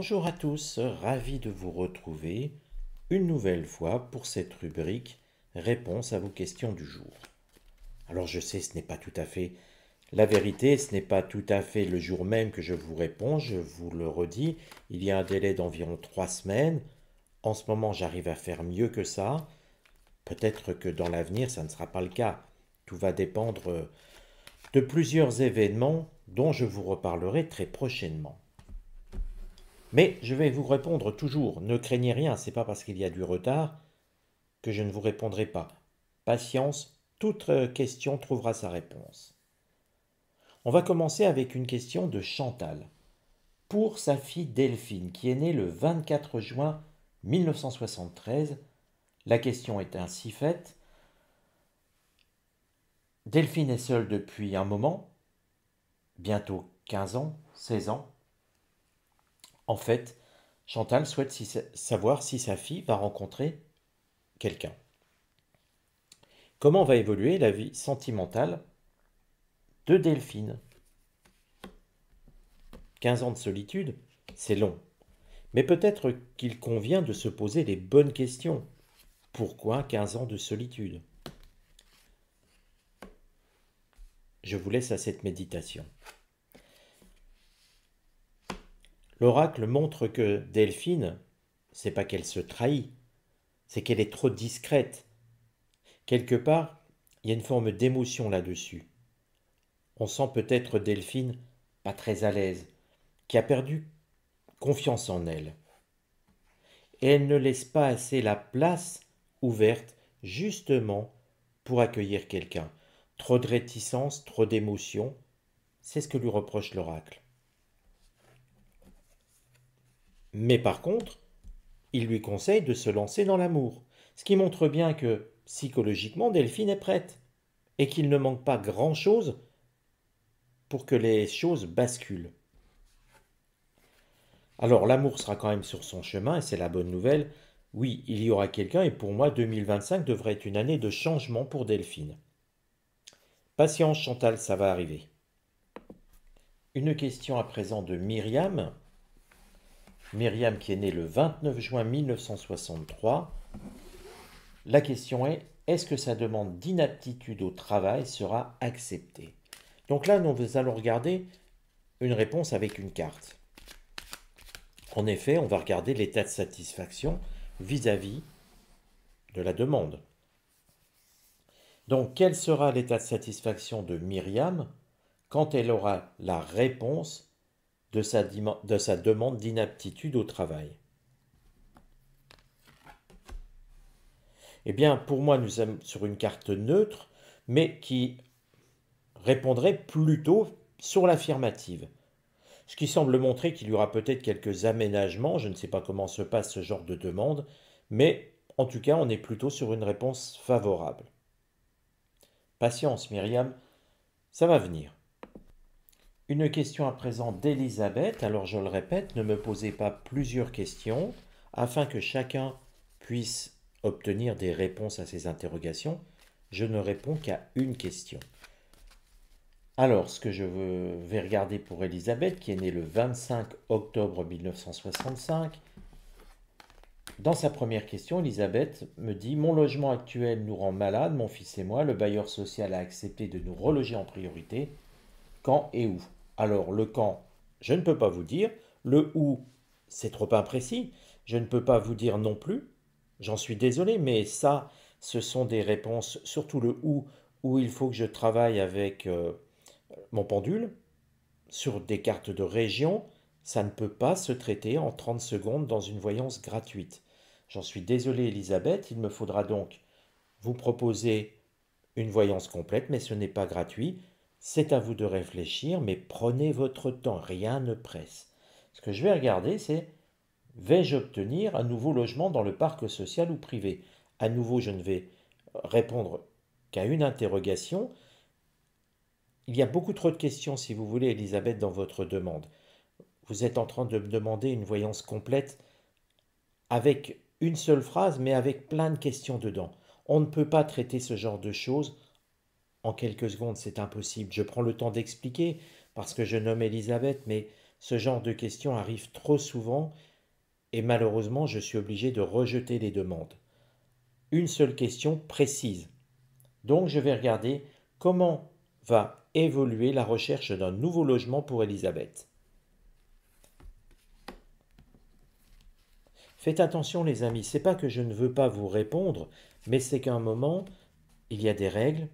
Bonjour à tous, ravi de vous retrouver une nouvelle fois pour cette rubrique Réponse à vos questions du jour. Alors je sais, ce n'est pas tout à fait la vérité, ce n'est pas tout à fait le jour même que je vous réponds, je vous le redis, il y a un délai d'environ trois semaines. En ce moment, j'arrive à faire mieux que ça. Peut-être que dans l'avenir, ça ne sera pas le cas. Tout va dépendre de plusieurs événements dont je vous reparlerai très prochainement. Mais je vais vous répondre toujours, ne craignez rien, c'est pas parce qu'il y a du retard que je ne vous répondrai pas. Patience, toute euh, question trouvera sa réponse. On va commencer avec une question de Chantal. Pour sa fille Delphine, qui est née le 24 juin 1973, la question est ainsi faite. Delphine est seule depuis un moment, bientôt 15 ans, 16 ans. En fait, Chantal souhaite savoir si sa fille va rencontrer quelqu'un. Comment va évoluer la vie sentimentale de Delphine 15 ans de solitude, c'est long. Mais peut-être qu'il convient de se poser les bonnes questions. Pourquoi 15 ans de solitude Je vous laisse à cette méditation. L'oracle montre que Delphine, c'est pas qu'elle se trahit, c'est qu'elle est trop discrète. Quelque part, il y a une forme d'émotion là-dessus. On sent peut-être Delphine pas très à l'aise, qui a perdu confiance en elle. Et elle ne laisse pas assez la place ouverte justement pour accueillir quelqu'un. Trop de réticence, trop d'émotion, c'est ce que lui reproche l'oracle. Mais par contre, il lui conseille de se lancer dans l'amour, ce qui montre bien que psychologiquement Delphine est prête, et qu'il ne manque pas grand-chose pour que les choses basculent. Alors l'amour sera quand même sur son chemin, et c'est la bonne nouvelle. Oui, il y aura quelqu'un, et pour moi 2025 devrait être une année de changement pour Delphine. Patience Chantal, ça va arriver. Une question à présent de Myriam. Myriam qui est née le 29 juin 1963. La question est, est-ce que sa demande d'inaptitude au travail sera acceptée Donc là, nous allons regarder une réponse avec une carte. En effet, on va regarder l'état de satisfaction vis-à-vis de la demande. Donc, quel sera l'état de satisfaction de Myriam quand elle aura la réponse de sa, demande d'inaptitude au travail. Eh bien, pour moi, nous sommes sur une carte neutre, mais qui répondrait plutôt sur l'affirmative. Ce qui semble montrer qu'il y aura peut-être quelques aménagements, je ne sais pas comment se passe ce genre de demande, mais en tout cas, on est plutôt sur une réponse favorable. Patience, Myriam, ça va venir. Une question à présent d'Elisabeth. Alors je le répète, ne me posez pas plusieurs questions afin que chacun puisse obtenir des réponses à ses interrogations. Je ne réponds qu'à une question. Alors, ce que je vais regarder pour Elisabeth, qui est née le 25 octobre 1965, dans sa première question, Elisabeth me dit Mon logement actuel nous rend malades, mon fils et moi. Le bailleur social a accepté de nous reloger en priorité. Quand et où alors le quand, je ne peux pas vous dire. Le où, c'est trop imprécis. Je ne peux pas vous dire non plus. J'en suis désolé, mais ça, ce sont des réponses, surtout le où, où il faut que je travaille avec euh, mon pendule, sur des cartes de région, ça ne peut pas se traiter en 30 secondes dans une voyance gratuite. J'en suis désolé Elisabeth, il me faudra donc vous proposer une voyance complète, mais ce n'est pas gratuit. C'est à vous de réfléchir, mais prenez votre temps, rien ne presse. Ce que je vais regarder, c'est vais-je obtenir un nouveau logement dans le parc social ou privé À nouveau, je ne vais répondre qu'à une interrogation. Il y a beaucoup trop de questions, si vous voulez, Elisabeth, dans votre demande. Vous êtes en train de me demander une voyance complète avec une seule phrase, mais avec plein de questions dedans. On ne peut pas traiter ce genre de choses en quelques secondes, c'est impossible. Je prends le temps d'expliquer parce que je nomme Elisabeth, mais ce genre de questions arrive trop souvent et malheureusement, je suis obligé de rejeter les demandes. Une seule question précise. Donc, je vais regarder comment va évoluer la recherche d'un nouveau logement pour Elisabeth. Faites attention les amis, c'est pas que je ne veux pas vous répondre, mais c'est qu'à un moment, il y a des règles,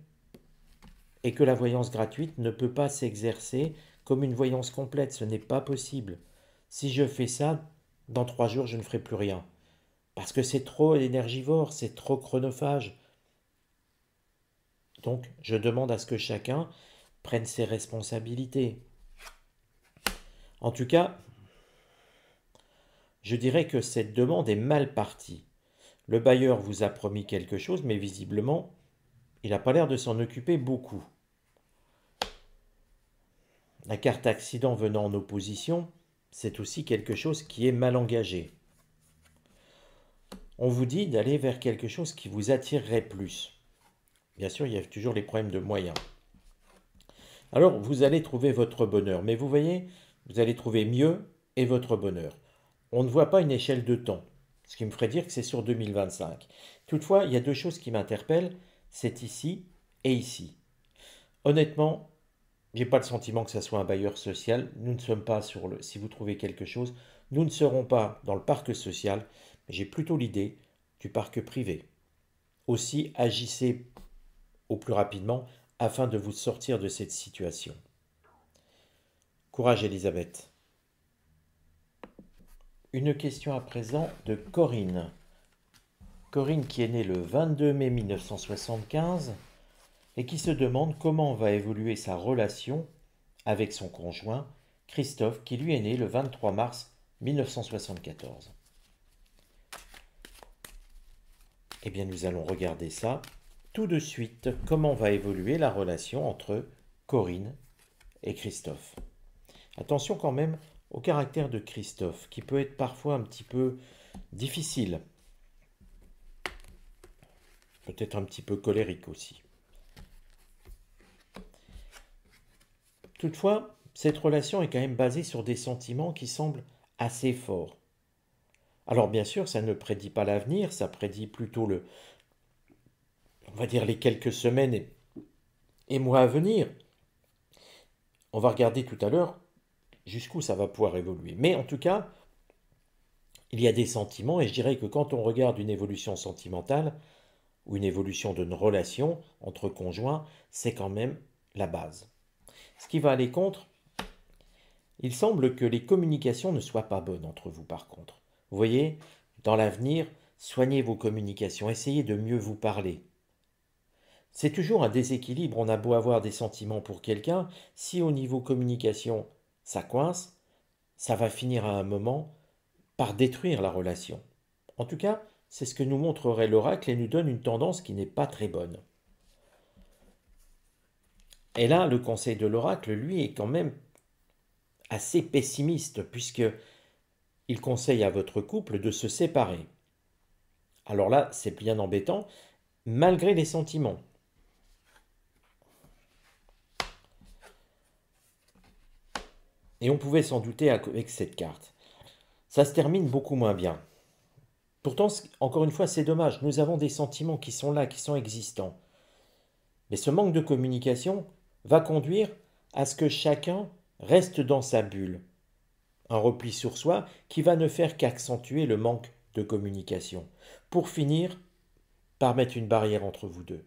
et que la voyance gratuite ne peut pas s'exercer comme une voyance complète. Ce n'est pas possible. Si je fais ça, dans trois jours, je ne ferai plus rien. Parce que c'est trop énergivore, c'est trop chronophage. Donc, je demande à ce que chacun prenne ses responsabilités. En tout cas, je dirais que cette demande est mal partie. Le bailleur vous a promis quelque chose, mais visiblement, il n'a pas l'air de s'en occuper beaucoup. La carte accident venant en opposition, c'est aussi quelque chose qui est mal engagé. On vous dit d'aller vers quelque chose qui vous attirerait plus. Bien sûr, il y a toujours les problèmes de moyens. Alors, vous allez trouver votre bonheur. Mais vous voyez, vous allez trouver mieux et votre bonheur. On ne voit pas une échelle de temps, ce qui me ferait dire que c'est sur 2025. Toutefois, il y a deux choses qui m'interpellent, c'est ici et ici. Honnêtement, j'ai pas le sentiment que ça soit un bailleur social. Nous ne sommes pas sur le. Si vous trouvez quelque chose, nous ne serons pas dans le parc social. J'ai plutôt l'idée du parc privé. Aussi, agissez au plus rapidement afin de vous sortir de cette situation. Courage, Elisabeth. Une question à présent de Corinne. Corinne qui est née le 22 mai 1975 et qui se demande comment va évoluer sa relation avec son conjoint, Christophe, qui lui est né le 23 mars 1974. Eh bien, nous allons regarder ça tout de suite, comment va évoluer la relation entre Corinne et Christophe. Attention quand même au caractère de Christophe, qui peut être parfois un petit peu difficile, peut-être un petit peu colérique aussi. Toutefois, cette relation est quand même basée sur des sentiments qui semblent assez forts. Alors bien sûr, ça ne prédit pas l'avenir, ça prédit plutôt le, on va dire les quelques semaines et, et mois à venir. On va regarder tout à l'heure jusqu'où ça va pouvoir évoluer. Mais en tout cas, il y a des sentiments et je dirais que quand on regarde une évolution sentimentale ou une évolution d'une relation entre conjoints, c'est quand même la base ce qui va aller contre. Il semble que les communications ne soient pas bonnes entre vous par contre. Vous voyez, dans l'avenir, soignez vos communications, essayez de mieux vous parler. C'est toujours un déséquilibre, on a beau avoir des sentiments pour quelqu'un, si au niveau communication ça coince, ça va finir à un moment par détruire la relation. En tout cas, c'est ce que nous montrerait l'oracle et nous donne une tendance qui n'est pas très bonne. Et là, le conseil de l'oracle, lui, est quand même assez pessimiste, puisque il conseille à votre couple de se séparer. Alors là, c'est bien embêtant, malgré les sentiments. Et on pouvait s'en douter avec cette carte. Ça se termine beaucoup moins bien. Pourtant, encore une fois, c'est dommage. Nous avons des sentiments qui sont là, qui sont existants. Mais ce manque de communication, va conduire à ce que chacun reste dans sa bulle. Un repli sur soi qui va ne faire qu'accentuer le manque de communication, pour finir par mettre une barrière entre vous deux.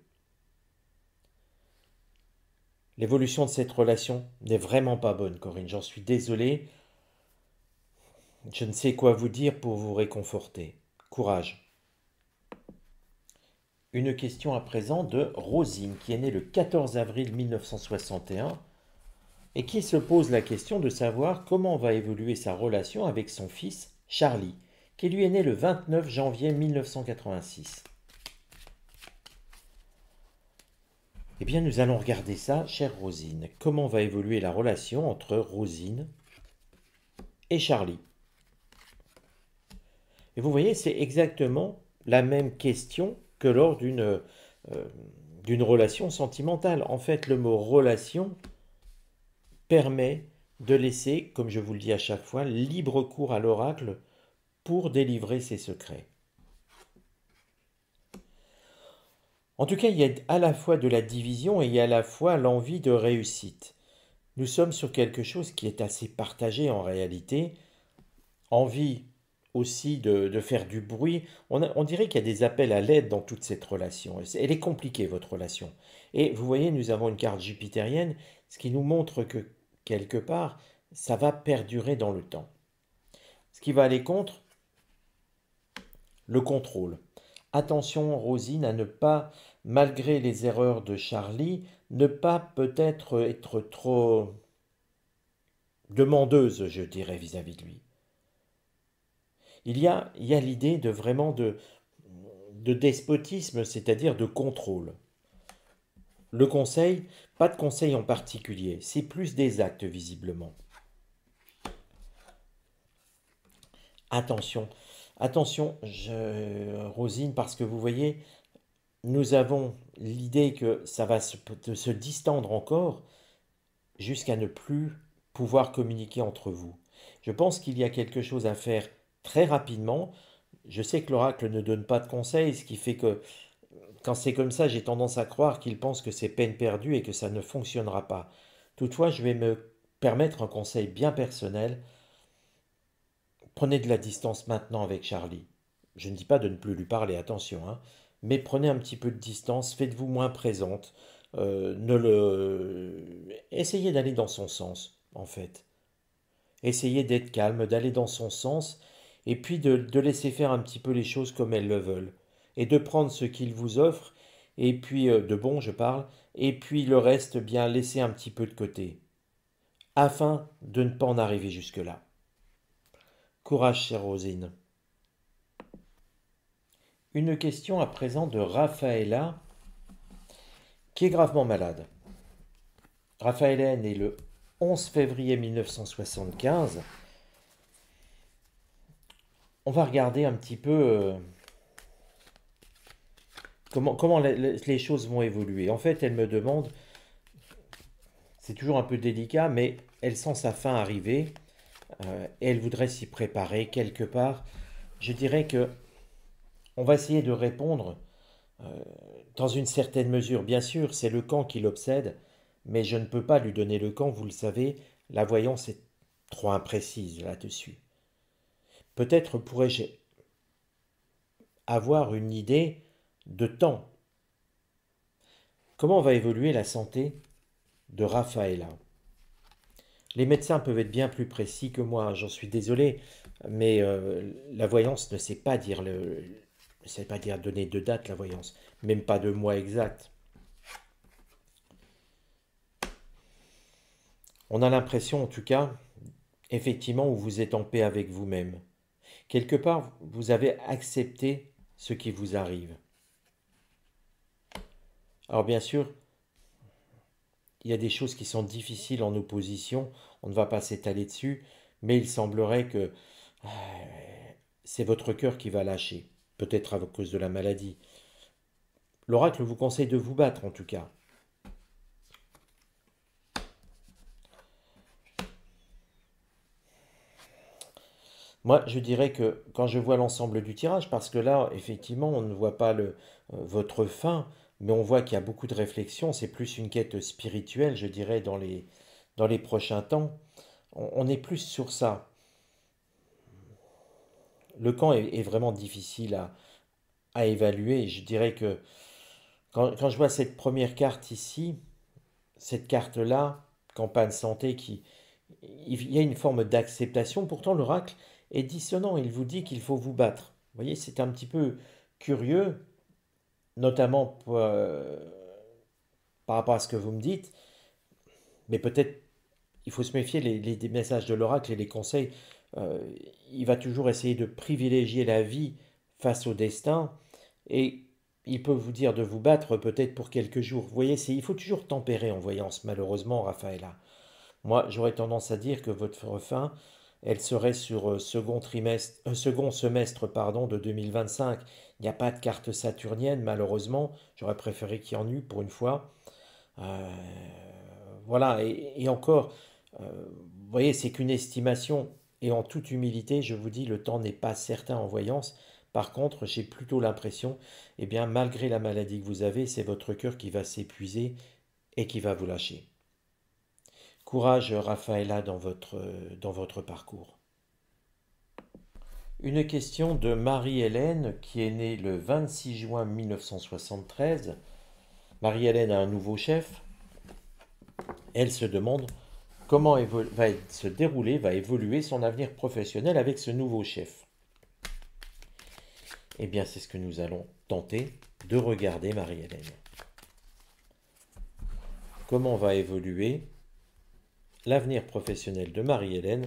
L'évolution de cette relation n'est vraiment pas bonne, Corinne, j'en suis désolé. Je ne sais quoi vous dire pour vous réconforter. Courage, une question à présent de Rosine, qui est née le 14 avril 1961 et qui se pose la question de savoir comment va évoluer sa relation avec son fils Charlie, qui lui est né le 29 janvier 1986. Eh bien, nous allons regarder ça, chère Rosine. Comment va évoluer la relation entre Rosine et Charlie Et vous voyez, c'est exactement la même question que lors euh, d'une relation sentimentale. En fait, le mot relation permet de laisser, comme je vous le dis à chaque fois, libre cours à l'oracle pour délivrer ses secrets. En tout cas, il y a à la fois de la division et il y a à la fois l'envie de réussite. Nous sommes sur quelque chose qui est assez partagé en réalité. Envie aussi de, faire du bruit. On, dirait qu'il y a des appels à l'aide dans toute cette relation. Elle est compliquée, votre relation. Et vous voyez, nous avons une carte jupitérienne, ce qui nous montre que, quelque part, ça va perdurer dans le temps. Ce qui va aller contre, le contrôle. Attention, Rosine, à ne pas, malgré les erreurs de Charlie, ne pas peut-être être trop demandeuse, je dirais, vis à -vis de lui il y a, l'idée de vraiment de, despotisme, c'est-à-dire de contrôle. Le conseil, pas de conseil en particulier, c'est plus des actes visiblement. Attention, attention, Rosine, parce que vous voyez, nous avons l'idée que ça va se distendre encore jusqu'à ne plus pouvoir communiquer entre vous. Je pense qu'il y a quelque chose à faire très rapidement. Je sais que l'oracle ne donne pas de conseils, ce qui fait que quand c'est comme ça, j'ai tendance à croire qu'il pense que c'est peine perdue et que ça ne fonctionnera pas. Toutefois, je vais me permettre un conseil bien personnel. Prenez de la distance maintenant avec Charlie. Je ne dis pas de ne plus lui parler, attention, hein, mais prenez un petit peu de distance, faites-vous moins présente, euh, ne le... essayez d'aller dans son sens, en fait. Essayez d'être calme, d'aller dans son sens, et puis de, laisser faire un petit peu les choses comme elles le veulent, et de prendre ce qu'ils vous offrent, et puis euh, de bon je parle, et puis le reste bien laisser un petit peu de côté, afin de ne pas en arriver jusque-là. Courage, chère Rosine. Une question à présent de Raffaella, qui est gravement malade. Raffaella est née le 11 février 1975 on va regarder un petit peu euh, comment, les, choses vont évoluer. En fait, elle me demande, c'est toujours un peu délicat, mais elle sent sa fin arriver euh, et elle voudrait s'y préparer quelque part. Je dirais que on va essayer de répondre euh, dans une certaine mesure. Bien sûr, c'est le camp qui l'obsède, mais je ne peux pas lui donner le camp, vous le savez, la voyance est trop imprécise là-dessus. Peut-être pourrais-je avoir une idée de temps. Comment va évoluer la santé de Raphaël Les médecins peuvent être bien plus précis que moi, j'en suis désolé, mais euh, la voyance ne sait pas dire le, ne sait pas dire donner de date la voyance, même pas de mois exact. On a l'impression en tout cas, effectivement, où vous êtes en paix avec vous-même. Quelque part, vous avez accepté ce qui vous arrive. Alors bien sûr, il y a des choses qui sont difficiles en opposition, on ne va pas s'étaler dessus, mais il semblerait que euh, c'est votre cœur qui va lâcher, peut-être à cause de la maladie. L'oracle vous conseille de vous battre en tout cas. Moi, je dirais que quand je vois l'ensemble du tirage, parce que là, effectivement, on ne voit pas le, euh, votre fin, mais on voit qu'il y a beaucoup de réflexion, c'est plus une quête spirituelle, je dirais, dans les, dans les prochains temps. On, est plus sur ça. Le camp est, est vraiment difficile à, à, évaluer. Je dirais que quand, quand, je vois cette première carte ici, cette carte-là, campagne santé, qui, il y a une forme d'acceptation. Pourtant, l'oracle et dissonant. Il vous dit qu'il faut vous battre. Vous voyez, c'est un petit peu curieux, notamment euh, par rapport à ce que vous me dites. Mais peut-être il faut se méfier les, messages de l'oracle et les conseils. Euh, il va toujours essayer de privilégier la vie face au destin et il peut vous dire de vous battre peut-être pour quelques jours. Vous voyez, il faut toujours tempérer en voyance, malheureusement, Raphaëla. Moi, j'aurais tendance à dire que votre fin, elle serait sur euh, second, trimestre, euh, second semestre pardon, de 2025. Il n'y a pas de carte saturnienne, malheureusement. J'aurais préféré qu'il y en eût pour une fois. Euh, voilà, et, encore, vous voyez, c'est qu'une estimation. Et en toute humilité, je vous dis, le temps n'est pas certain en voyance. Par contre, j'ai plutôt l'impression, eh bien, malgré la maladie que vous avez, c'est votre cœur qui va s'épuiser et qui va vous lâcher. Courage, Raphaëla, dans votre, dans votre parcours. Une question de Marie-Hélène, qui est née le 26 juin 1973. Marie-Hélène a un nouveau chef. Elle se demande comment va se dérouler, va évoluer son avenir professionnel avec ce nouveau chef. Eh bien, c'est ce que nous allons tenter de regarder, Marie-Hélène. Comment va évoluer l'avenir professionnel de Marie-Hélène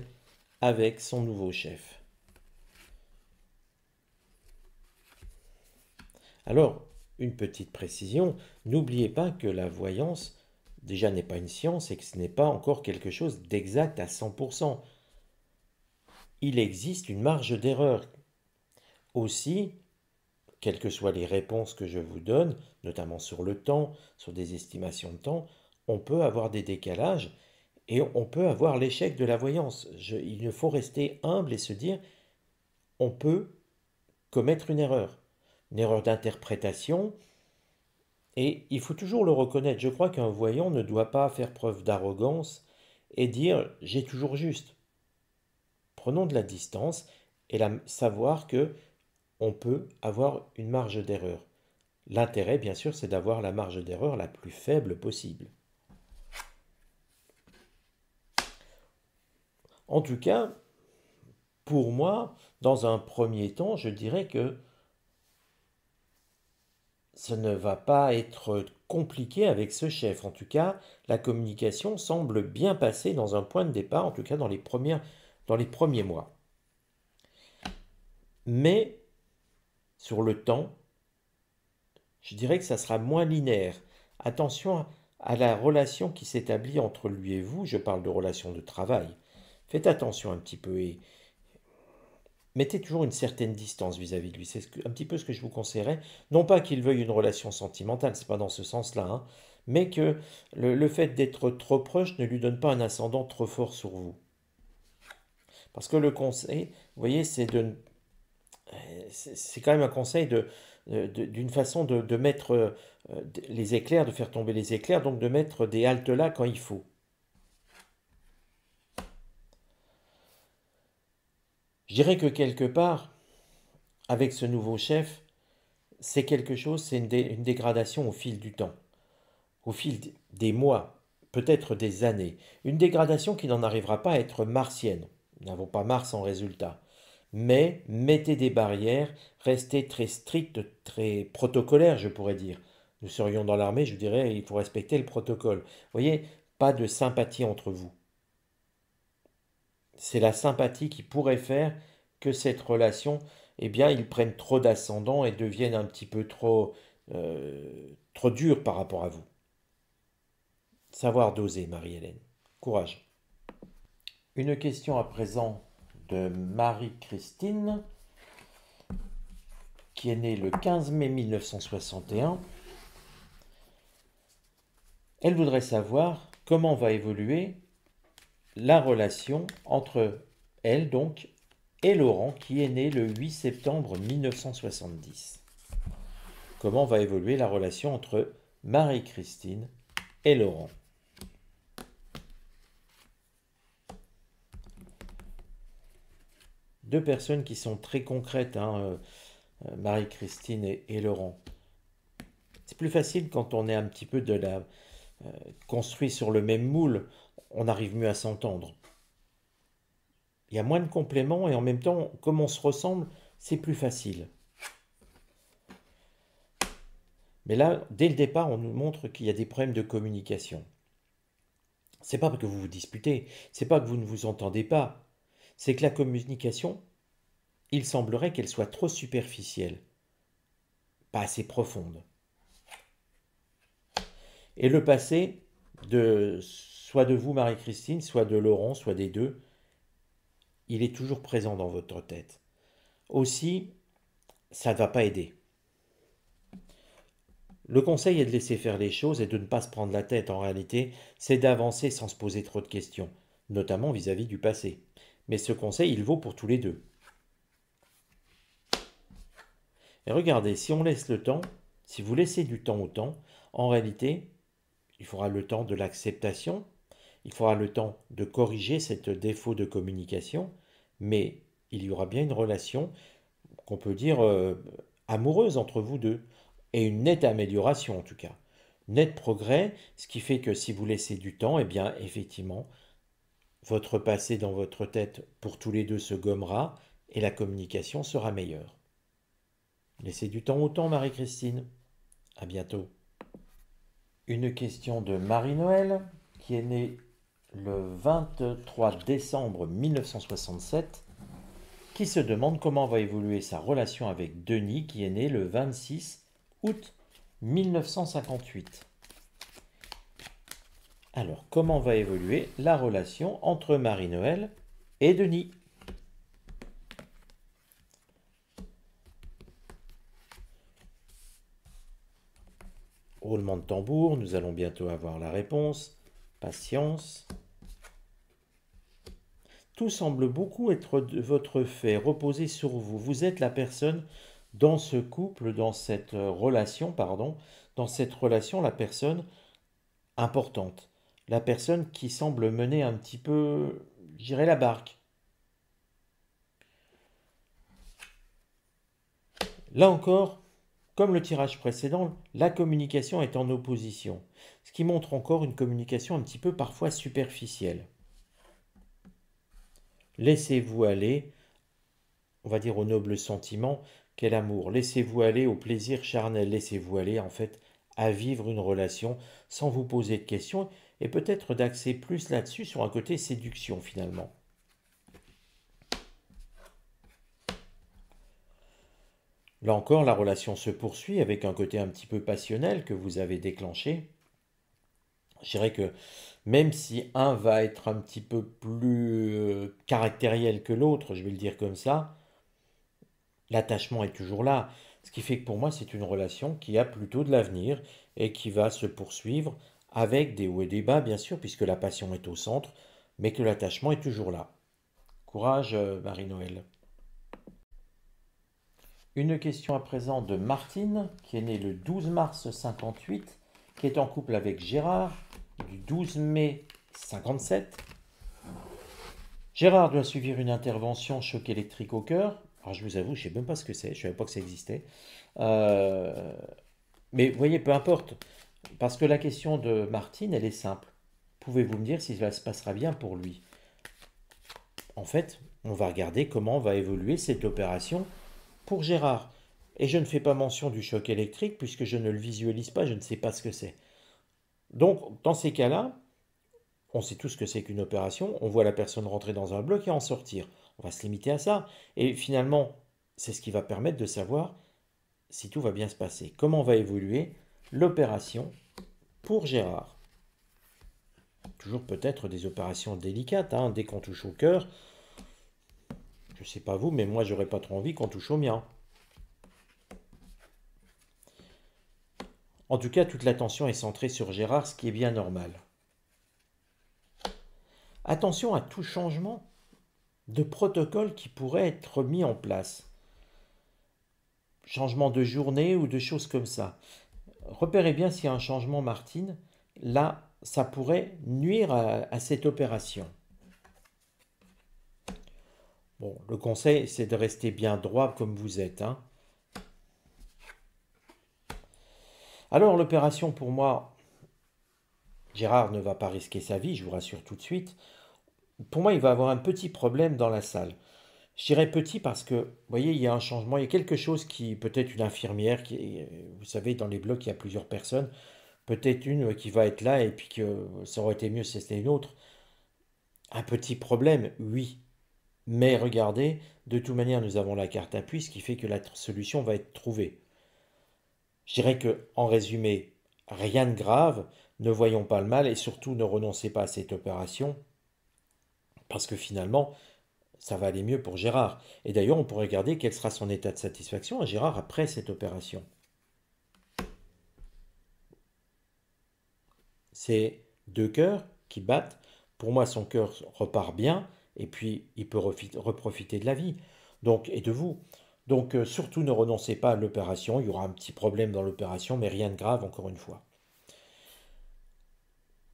avec son nouveau chef. Alors, une petite précision, n'oubliez pas que la voyance déjà n'est pas une science et que ce n'est pas encore quelque chose d'exact à 100%. Il existe une marge d'erreur. Aussi, quelles que soient les réponses que je vous donne, notamment sur le temps, sur des estimations de temps, on peut avoir des décalages et on peut avoir l'échec de la voyance. il ne faut rester humble et se dire, on peut commettre une erreur, une erreur d'interprétation, et il faut toujours le reconnaître. Je crois qu'un voyant ne doit pas faire preuve d'arrogance et dire, j'ai toujours juste. Prenons de la distance et la, savoir que on peut avoir une marge d'erreur. L'intérêt, bien sûr, c'est d'avoir la marge d'erreur la plus faible possible. En tout cas, pour moi, dans un premier temps, je dirais que ce ne va pas être compliqué avec ce chef. En tout cas, la communication semble bien passer dans un point de départ, en tout cas dans les, dans les premiers mois. Mais sur le temps, je dirais que ça sera moins linéaire. Attention à la relation qui s'établit entre lui et vous, je parle de relation de travail faites attention un petit peu et mettez toujours une certaine distance vis-à-vis de lui. C'est un petit peu ce que je vous conseillerais. Non pas qu'il veuille une relation sentimentale, c'est pas dans ce sens-là, hein, mais que le, fait d'être trop proche ne lui donne pas un ascendant trop fort sur vous. Parce que le conseil, vous voyez, c'est de c'est quand même un conseil d'une façon de mettre euh, les éclairs, de faire tomber les éclairs, donc de mettre des haltes là quand il faut. Je dirais que quelque part, avec ce nouveau chef, c'est quelque chose, c'est une, dégradation au fil du temps, au fil des mois, peut-être des années. Une dégradation qui n'en arrivera pas à être martienne. Nous n'avons pas Mars en résultat. Mais mettez des barrières, restez très strictes, très protocolaire, je pourrais dire. Nous serions dans l'armée, je dirais, il faut respecter le protocole. Vous voyez, pas de sympathie entre vous c'est la sympathie qui pourrait faire que cette relation, eh bien, ils prennent trop d'ascendant et deviennent un petit peu trop, euh, durs par rapport à vous. Savoir doser, Marie-Hélène. Courage. Une question à présent de Marie-Christine, qui est née le 15 mai 1961. Elle voudrait savoir comment va évoluer la relation entre elle donc et Laurent qui est né le 8 septembre 1970. Comment va évoluer la relation entre Marie-Christine et Laurent Deux personnes qui sont très concrètes, hein, euh, Marie-Christine et, Laurent. C'est plus facile quand on est un petit peu de la euh, construit sur le même moule on arrive mieux à s'entendre. Il y a moins de compléments et en même temps, comme on se ressemble, c'est plus facile. Mais là, dès le départ, on nous montre qu'il y a des problèmes de communication. C'est pas parce que vous vous disputez, c'est pas que vous ne vous entendez pas. C'est que la communication, il semblerait qu'elle soit trop superficielle, pas assez profonde. Et le passé de soit de vous, Marie-Christine, soit de Laurent, soit des deux, il est toujours présent dans votre tête. Aussi, ça ne va pas aider. Le conseil est de laisser faire les choses et de ne pas se prendre la tête en réalité, c'est d'avancer sans se poser trop de questions, notamment vis-à-vis du passé. Mais ce conseil, il vaut pour tous les deux. Et regardez, si on laisse le temps, si vous laissez du temps au temps, en réalité, il faudra le temps de l'acceptation il faudra le temps de corriger cette défaut de communication, mais il y aura bien une relation qu'on peut dire euh, amoureuse entre vous deux, et une nette amélioration en tout cas, nette progrès, ce qui fait que si vous laissez du temps, eh bien effectivement, votre passé dans votre tête pour tous les deux se gommera et la communication sera meilleure. Laissez du temps au temps, Marie-Christine. À bientôt. Une question de Marie-Noël qui est née le 23 décembre 1967 qui se demande comment va évoluer sa relation avec Denis qui est né le 26 août 1958. Alors, comment va évoluer la relation entre Marie-Noël et Denis Roulement de tambour, nous allons bientôt avoir la réponse patience. Tout semble beaucoup être votre fait, reposer sur vous. Vous êtes la personne dans ce couple, dans cette relation, pardon, dans cette relation, la personne importante, la personne qui semble mener un petit peu, j'irai la barque. Là encore, comme le tirage précédent, la communication est en opposition, ce qui montre encore une communication un petit peu parfois superficielle. Laissez-vous aller, on va dire au noble sentiment, quel amour, laissez-vous aller au plaisir charnel, laissez-vous aller en fait à vivre une relation sans vous poser de questions et peut-être d'axer plus là-dessus sur un côté séduction finalement. Là encore, la relation se poursuit avec un côté un petit peu passionnel que vous avez déclenché. Je dirais que même si un va être un petit peu plus euh, caractériel que l'autre, je vais le dire comme ça, l'attachement est toujours là. Ce qui fait que pour moi, c'est une relation qui a plutôt de l'avenir et qui va se poursuivre avec des hauts et des bas, bien sûr, puisque la passion est au centre, mais que l'attachement est toujours là. Courage, euh, Marie-Noël. Une question à présent de Martine, qui est née le 12 mars 58, qui est en couple avec Gérard du 12 mai 57. Gérard doit suivre une intervention choc électrique au cœur. Alors je vous avoue, je ne sais même pas ce que c'est, je ne savais pas que ça existait. Euh, mais vous voyez, peu importe, parce que la question de Martine, elle est simple. Pouvez-vous me dire si cela se passera bien pour lui En fait, on va regarder comment va évoluer cette opération pour Gérard, et je ne fais pas mention du choc électrique puisque je ne le visualise pas, je ne sais pas ce que c'est. Donc, dans ces cas-là, on sait tout ce que c'est qu'une opération, on voit la personne rentrer dans un bloc et en sortir. On va se limiter à ça. Et finalement, c'est ce qui va permettre de savoir si tout va bien se passer, comment va évoluer l'opération pour Gérard. Toujours peut-être des opérations délicates, hein. dès qu'on touche au cœur, je sais pas vous, mais moi, j'aurais pas trop envie qu'on touche au mien. En tout cas, toute l'attention est centrée sur Gérard, ce qui est bien normal. Attention à tout changement de protocole qui pourrait être mis en place. Changement de journée ou de choses comme ça. Repérez bien s'il y a un changement, Martine. Là, ça pourrait nuire à cette opération. Bon, le conseil, c'est de rester bien droit comme vous êtes. Hein. Alors l'opération pour moi, Gérard ne va pas risquer sa vie, je vous rassure tout de suite. Pour moi, il va avoir un petit problème dans la salle. Je dirais petit parce que, vous voyez, il y a un changement, il y a quelque chose qui, peut-être une infirmière, qui, vous savez, dans les blocs, il y a plusieurs personnes, peut-être une qui va être là et puis que ça aurait été mieux si c'était une autre. Un petit problème, oui, mais regardez, de toute manière, nous avons la carte appui, ce qui fait que la solution va être trouvée. Je dirais que, en résumé, rien de grave, ne voyons pas le mal et surtout ne renoncez pas à cette opération, parce que finalement, ça va aller mieux pour Gérard. Et d'ailleurs, on pourrait regarder quel sera son état de satisfaction à Gérard après cette opération. C'est deux cœurs qui battent. Pour moi, son cœur repart bien et puis il peut reprofiter de la vie donc, et de vous. Donc euh, surtout ne renoncez pas à l'opération, il y aura un petit problème dans l'opération, mais rien de grave encore une fois.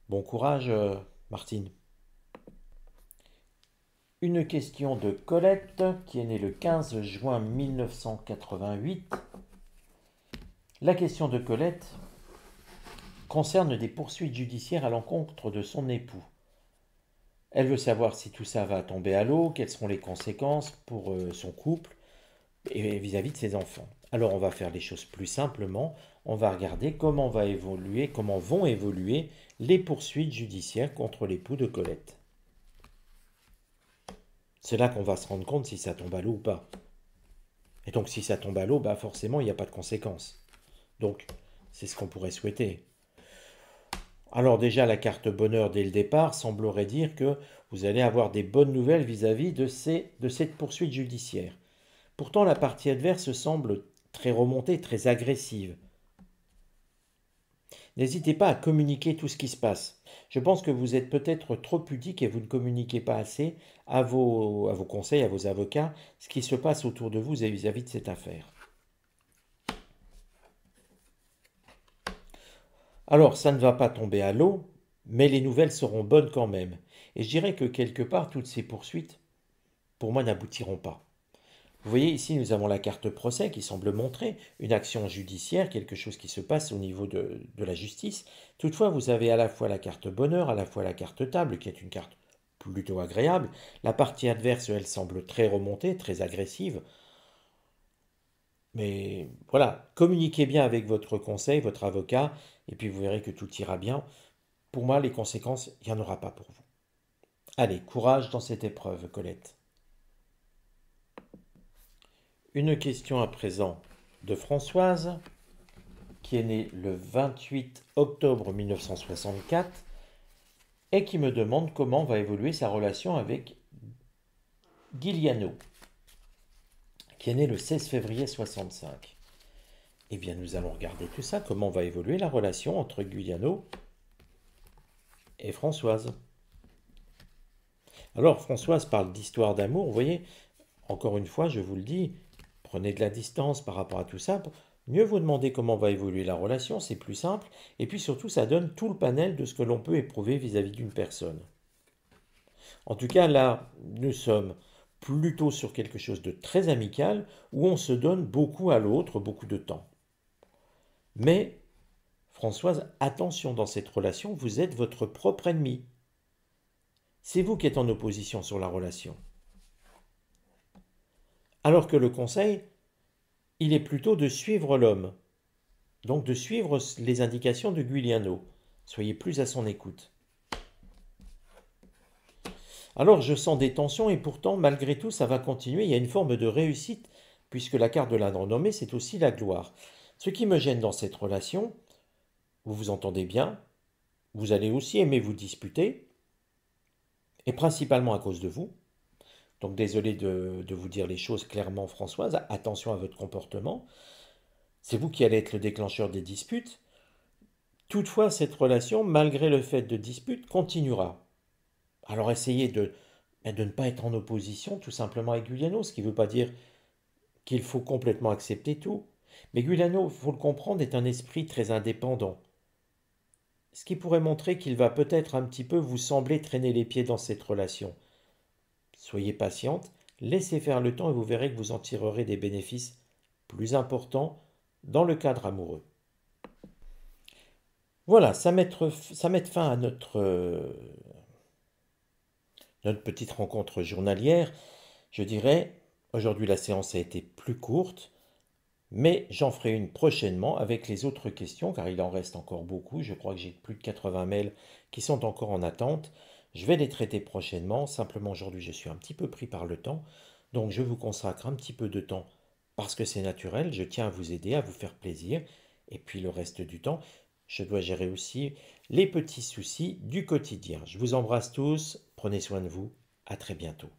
Bon courage, euh, Martine. Une question de Colette, qui est née le 15 juin 1988. La question de Colette concerne des poursuites judiciaires à l'encontre de son époux. Elle veut savoir si tout ça va tomber à l'eau, quelles seront les conséquences pour euh, son couple et vis-à-vis de ses enfants. Alors on va faire les choses plus simplement, on va regarder comment va évoluer, comment vont évoluer les poursuites judiciaires contre l'époux de Colette. C'est là qu'on va se rendre compte si ça tombe à l'eau ou pas. Et donc si ça tombe à l'eau, bah forcément il n'y a pas de conséquences. Donc c'est ce qu'on pourrait souhaiter. Alors déjà, la carte bonheur dès le départ semblerait dire que vous allez avoir des bonnes nouvelles vis-à-vis de, cette poursuite judiciaire. Pourtant, la partie adverse semble très remontée, très agressive. N'hésitez pas à communiquer tout ce qui se passe. Je pense que vous êtes peut-être trop pudique et vous ne communiquez pas assez à vos, conseils, à vos avocats, ce qui se passe autour de vous et vis à -vis de cette affaire. Alors ça ne va pas tomber à l'eau, mais les nouvelles seront bonnes quand même. Et je dirais que quelque part, toutes ces poursuites, pour moi, n'aboutiront pas. Vous voyez ici, nous avons la carte procès qui semble montrer une action judiciaire, quelque chose qui se passe au niveau de, de la justice. Toutefois, vous avez à la fois la carte bonheur, à la fois la carte table, qui est une carte plutôt agréable. La partie adverse, elle semble très remontée, très agressive. Mais voilà, communiquez bien avec votre conseil, votre avocat, et puis vous verrez que tout ira bien. Pour moi, les conséquences, il n'y en aura pas pour vous. Allez, courage dans cette épreuve, Colette. Une question à présent de Françoise, qui est née le 28 octobre 1964, et qui me demande comment va évoluer sa relation avec Guiliano, qui est né le 16 février 1965. Eh bien, nous allons regarder tout ça, comment va évoluer la relation entre Guyano et Françoise. Alors, Françoise parle d'histoire d'amour. Vous voyez, encore une fois, je vous le dis, prenez de la distance par rapport à tout ça. Mieux vous demander comment va évoluer la relation, c'est plus simple. Et puis surtout, ça donne tout le panel de ce que l'on peut éprouver vis-à-vis d'une personne. En tout cas, là, nous sommes plutôt sur quelque chose de très amical, où on se donne beaucoup à l'autre, beaucoup de temps. Mais, Françoise, attention dans cette relation, vous êtes votre propre ennemi. C'est vous qui êtes en opposition sur la relation. Alors que le conseil, il est plutôt de suivre l'homme, donc de suivre les indications de Giuliano. Soyez plus à son écoute. Alors je sens des tensions et pourtant, malgré tout, ça va continuer. Il y a une forme de réussite puisque la carte de la renommée, c'est aussi la gloire. Ce qui me gêne dans cette relation, vous vous entendez bien, vous allez aussi aimer vous disputer, et principalement à cause de vous. Donc désolé de, vous dire les choses clairement, Françoise, attention à votre comportement. C'est vous qui allez être le déclencheur des disputes. Toutefois, cette relation, malgré le fait de disputes, continuera. Alors essayez de, ben, de ne pas être en opposition tout simplement avec Giuliano, ce qui ne veut pas dire qu'il faut complètement accepter tout. Mais Guilano, faut le comprendre, est un esprit très indépendant. Ce qui pourrait montrer qu'il va peut-être un petit peu vous sembler traîner les pieds dans cette relation. Soyez patiente, laissez faire le temps et vous verrez que vous en tirerez des bénéfices plus importants dans le cadre amoureux. Voilà, ça met, ça met fin à notre, euh, notre petite rencontre journalière. Je dirais, aujourd'hui la séance a été plus courte, mais j'en ferai une prochainement avec les autres questions, car il en reste encore beaucoup. Je crois que j'ai plus de 80 mails qui sont encore en attente. Je vais les traiter prochainement. Simplement, aujourd'hui, je suis un petit peu pris par le temps. Donc, je vous consacre un petit peu de temps parce que c'est naturel. Je tiens à vous aider, à vous faire plaisir. Et puis, le reste du temps, je dois gérer aussi les petits soucis du quotidien. Je vous embrasse tous. Prenez soin de vous. À très bientôt.